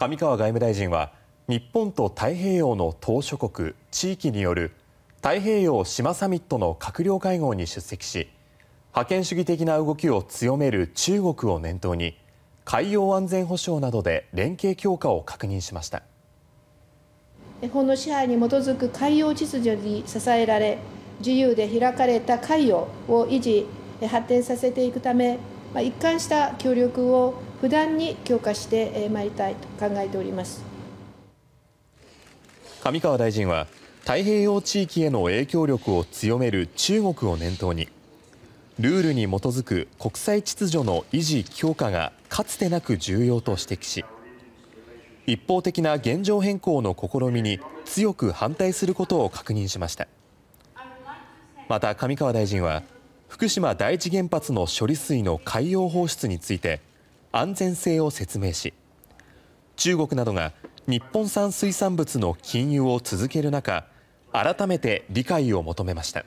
上川外務大臣は日本と太平洋の島し国・地域による太平洋島サミットの閣僚会合に出席し覇権主義的な動きを強める中国を念頭に海洋安全保障などで連携強化を確認しました法の支配に基づく海洋秩序に支えられ自由で開かれた海洋を維持発展させていくためま一貫した協力を不断に強化してまいりたいと考えております上川大臣は太平洋地域への影響力を強める中国を念頭にルールに基づく国際秩序の維持・強化がかつてなく重要と指摘し一方的な現状変更の試みに強く反対することを確認しました。また上川大臣は福島第一原発の処理水の海洋放出について安全性を説明し中国などが日本産水産物の禁輸を続ける中改めて理解を求めました。